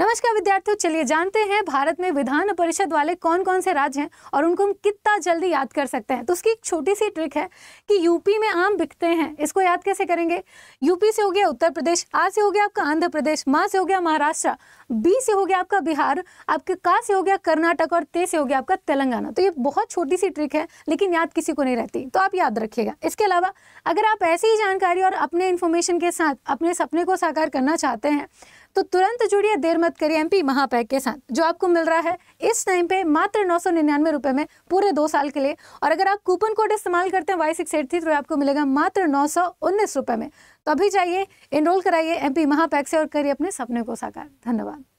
नमस्कार विद्यार्थियों चलिए जानते हैं भारत में विधान परिषद वाले कौन कौन से राज्य हैं और उनको हम कितना जल्दी याद कर सकते हैं तो उसकी एक छोटी सी ट्रिक है कि यूपी में आम बिकते हैं इसको याद कैसे करेंगे यूपी से हो गया उत्तर प्रदेश आ से हो गया आपका आंध्र प्रदेश माँ से हो गया महाराष्ट्र बी से हो गया आपका बिहार आपके का से हो गया कर्नाटक और ते से हो गया आपका तेलंगाना तो ये बहुत छोटी सी ट्रिक है लेकिन याद किसी को नहीं रहती तो आप याद रखिएगा इसके अलावा अगर आप ऐसी ही जानकारी और अपने इन्फॉर्मेशन के साथ अपने सपने को साकार करना चाहते हैं तो तुरंत जुड़िए देर मत करिए एमपी महापैक के साथ जो आपको मिल रहा है इस टाइम पे मात्र नौ सौ निन्यानवे रुपये में पूरे दो साल के लिए और अगर आप कूपन कोड इस्तेमाल करते हैं वाई सिक्स एट थ्री तो आपको मिलेगा मात्र नौ सौ उन्नीस रुपये में तो अभी जाइए इनरोल कराइए एमपी महापैक से और करिए अपने सपने को साकार धन्यवाद